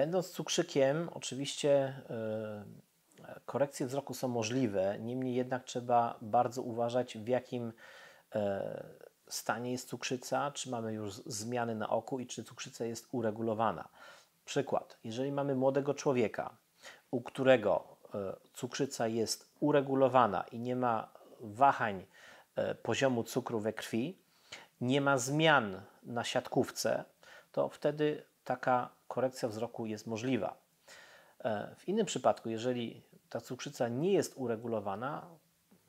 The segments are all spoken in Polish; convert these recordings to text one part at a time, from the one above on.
Będąc cukrzykiem, oczywiście e, korekcje wzroku są możliwe, niemniej jednak trzeba bardzo uważać, w jakim e, stanie jest cukrzyca, czy mamy już zmiany na oku i czy cukrzyca jest uregulowana. Przykład, jeżeli mamy młodego człowieka, u którego e, cukrzyca jest uregulowana i nie ma wahań poziomu cukru we krwi, nie ma zmian na siatkówce, to wtedy taka korekcja wzroku jest możliwa. E, w innym przypadku, jeżeli ta cukrzyca nie jest uregulowana,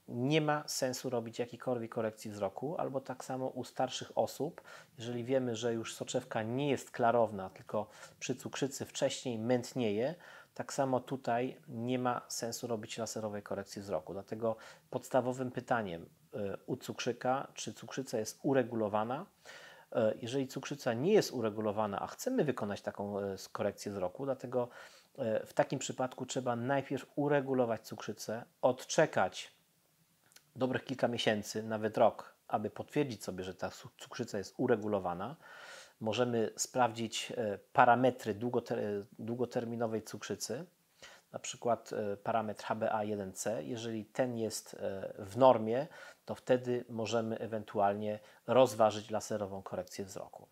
nie ma sensu robić jakiejkolwiek korekcji wzroku, albo tak samo u starszych osób, jeżeli wiemy, że już soczewka nie jest klarowna, tylko przy cukrzycy wcześniej mętnieje, tak samo tutaj nie ma sensu robić laserowej korekcji wzroku. Dlatego podstawowym pytaniem e, u cukrzyka, czy cukrzyca jest uregulowana, E, jeżeli cukrzyca nie jest uregulowana, a chcemy wykonać taką e, korekcję wzroku, dlatego e, w takim przypadku trzeba najpierw uregulować cukrzycę, odczekać dobrych kilka miesięcy, nawet rok, aby potwierdzić sobie, że ta cukrzyca jest uregulowana. Możemy sprawdzić parametry długoterminowej cukrzycy, na przykład parametr HbA1c. Jeżeli ten jest w normie, to wtedy możemy ewentualnie rozważyć laserową korekcję wzroku.